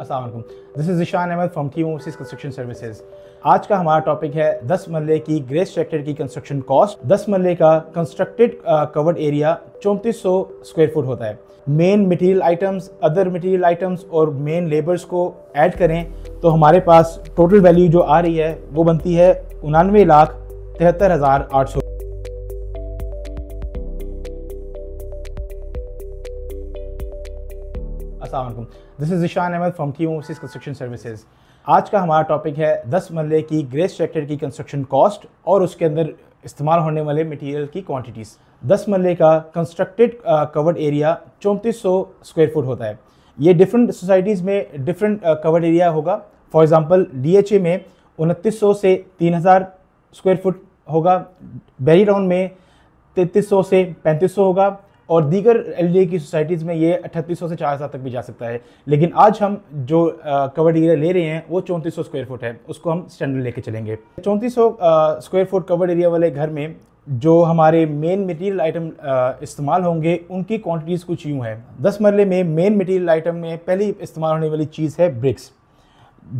Aslam this is Ishan Ahmad from T overseas construction services आज का हमारा टॉपिक है दस मल्ले की ग्रेस सेक्टर की कंस्ट्रक्शन कॉस्ट दस मल्ले का कंस्ट्रक्टेड कवर्ड एरिया चौंतीस सौ स्क्वायर फुट होता है main material items other material items और मेन लेबर्स को ऐड करें तो हमारे पास टोटल वैल्यू जो आ रही है वो बनती है उनानवे लाख तिहत्तर हज़ार आठ सौ Aslam this is Ishan Ahmad from team overseas construction services आज का हमारा टॉपिक है दस मरल की ग्रेस सेक्टर की कंस्ट्रक्शन कॉस्ट और उसके अंदर इस्तेमाल होने वाले मटेरियल की क्वांटिटीज़ दस मरल का कंस्ट्रक्टेड कवर्ड एरिया चौंतीस सौ स्क्वायर फुट होता है ये डिफरेंट सोसाइटीज़ में डिफरेंट कवर्ड एरिया होगा for example D H A में उनतीस सौ से तीन हज़ार स्क्वायर फुट होगा बेरी टाउन में तैतीस सौ से पैंतीस सौ होगा और दीगर एल की सोसाइटीज़ में ये अठतीस से चार हज़ार तक भी जा सकता है लेकिन आज हम जो कवर्ड एरिया ले रहे हैं वो चौंतीस स्क्वायर फुट है उसको हम स्टैंडर्ड लेके चलेंगे चौंतीस स्क्वायर फुट कवर्ड एरिया वाले घर में जो हमारे मेन मटेरियल आइटम इस्तेमाल होंगे उनकी क्वांटिटीज़ कुछ यूँ हैं दस मरले में मेन मटेरियल आइटम में पहली इस्तेमाल होने वाली चीज़ है ब्रिक्स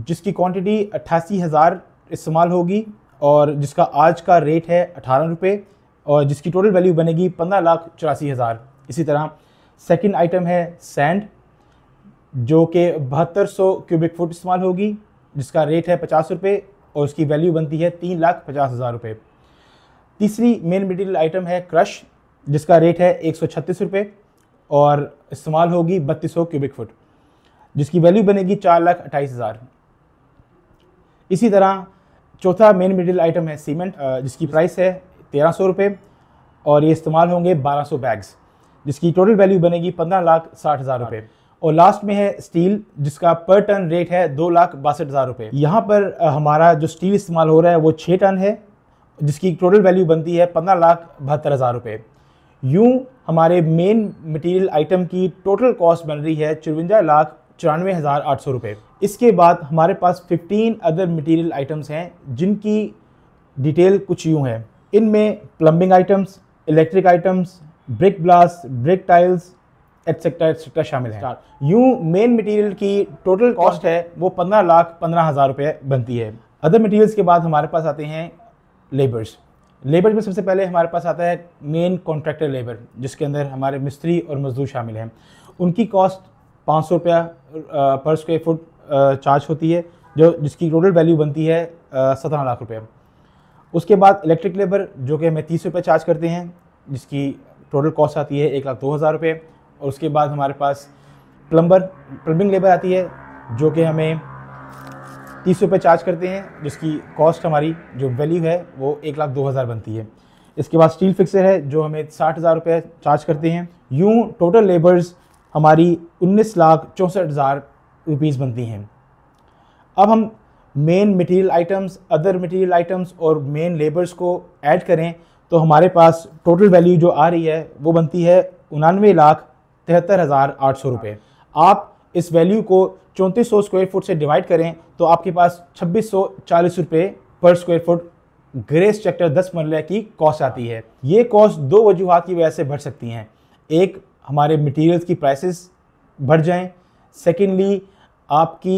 जिसकी क्वांटिटी अट्ठासी हज़ार इस्तेमाल होगी और जिसका आज का रेट है अठारह रुपये और जिसकी टोटल वैल्यू बनेगी पंद्रह लाख चौरासी हज़ार इसी तरह सेकंड आइटम है सैंड जो कि बहत्तर सौ क्यूबिक फुट इस्तेमाल होगी जिसका रेट है पचास रुपये और उसकी वैल्यू बनती है तीन लाख पचास हज़ार रुपये तीसरी मेन मटेरियल आइटम है क्रश जिसका रेट है एक सौ छत्तीस रुपये और इस्तेमाल होगी बत्तीस सौ क्यूबिक फुट जिसकी वैल्यू बनेगी चार लाख अट्ठाईस हज़ार इसी तरह चौथा मेन मटेरियल आइटम है सीमेंट जिसकी प्राइस है तेरह सौ रुपये और ये इस्तेमाल होंगे बारह सौ बैग्स जिसकी टोटल वैल्यू बनेगी पंद्रह लाख साठ हज़ार रुपये हाँ। और लास्ट में है स्टील जिसका पर टन रेट है दो लाख बासठ हज़ार रुपये यहाँ पर हमारा जो स्टील इस्तेमाल हो रहा है वो छः टन है जिसकी टोटल वैल्यू बनती है पंद्रह लाख बहत्तर हज़ार रुपये यूँ हमारे मेन मटेरियल आइटम की टोटल कॉस्ट बन रही है चुरवंजा लाख चौरानवे हज़ार आठ सौ रुपये इसके बाद हमारे पास फिफ्टीन अदर मटेरियल आइटम्स हैं जिनकी डिटेल कुछ यूँ है इनमें plumbing items electric items brick ballast brick tiles etcetera etcetera शामिल है यूँ मेन मटेरियल की टोटल कॉस्ट है वो पंद्रह लाख पंद्रह हज़ार रुपये बनती है अदर मटेरियल्स के बाद हमारे पास आते हैं लेबर्स लेबर में सबसे पहले हमारे पास आता है मेन कॉन्ट्रैक्टर लेबर जिसके अंदर हमारे मिस्त्री और मजदूर शामिल हैं उनकी कॉस्ट पाँच सौ रुपया पर स्क्वायर फुट चार्ज होती है जो जिसकी टोटल वैल्यू बनती है सत्रह लाख रुपये उसके बाद इलेक्ट्रिक लेबर जो कि हमें तीस रुपये चार्ज करते हैं जिसकी टोटल कॉस्ट आती है एक लाख दो हज़ार रुपये और उसके बाद हमारे पास प्लम्बर प्लम्बिंग लेबर आती है जो कि हमें तीस रुपये चार्ज करते हैं जिसकी कॉस्ट हमारी जो वैल्यू है वो एक लाख दो हज़ार बनती है इसके बाद स्टील फिक्सर है जो हमें साठ हज़ार रुपये चार्ज करते हैं यूँ टोटल लेबर्स हमारी उन्नीस लाख चौंसठ हज़ार रुपीज़ बनती हैं अब हम main material items other material items और मेन लेबर्स को ऐड करें तो हमारे पास टोटल वैल्यू जो आ रही है वो बनती है उनानवे लाख तिहत्तर हज़ार आठ सौ रुपये आप इस वैल्यू को चौंतीस सौ स्क्वायर फुट से डिवाइड करें तो आपके पास छब्बीस सौ चालीस रुपये पर स्क्वायर फुट ग्रेस चैप्टर दस मरल की कॉस्ट आती है ये कॉस्ट दो वजूहत की वजह से बढ़ सकती हैं एक हमारे मटीरियल की प्राइसेस बढ़ जाएं सेकेंडली आपकी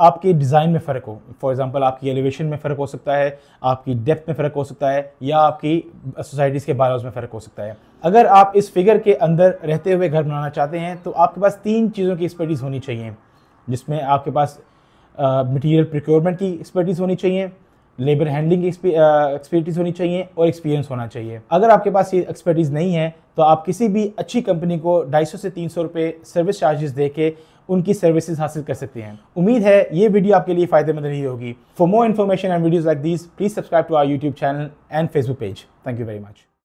आपके डिज़ाइन में फ़र्क हो फॉर एग्ज़ाम्पल आपकी एलिवेशन में फ़र्क हो सकता है आपकी डेप्थ में फ़र्क हो सकता है या आपकी सोसाइटीज़ के बायोज में फ़र्क हो सकता है अगर आप इस फिगर के अंदर रहते हुए घर बनाना चाहते हैं तो आपके पास तीन चीज़ों की एक्सपर्टीज़ होनी चाहिए जिसमें आपके पास मटीरियल प्रिक्योरमेंट की एक्सपर्टीज़ होनी चाहिए लेबर हैंडलिंग की एक्सपर्टीज़ होनी चाहिए और एक्सपीरियंस होना चाहिए अगर आपके पास ये एक्सपर्टीज़ नहीं है तो आप किसी भी अच्छी कंपनी को 250 से 300 रुपए सर्विस चार्जेस दे के उनकी सर्विसेज हासिल कर सकते हैं उम्मीद है ये वीडियो आपके लिए फायदेमंद रही होगी for more information and videos like these please subscribe to our YouTube channel and Facebook page thank you very much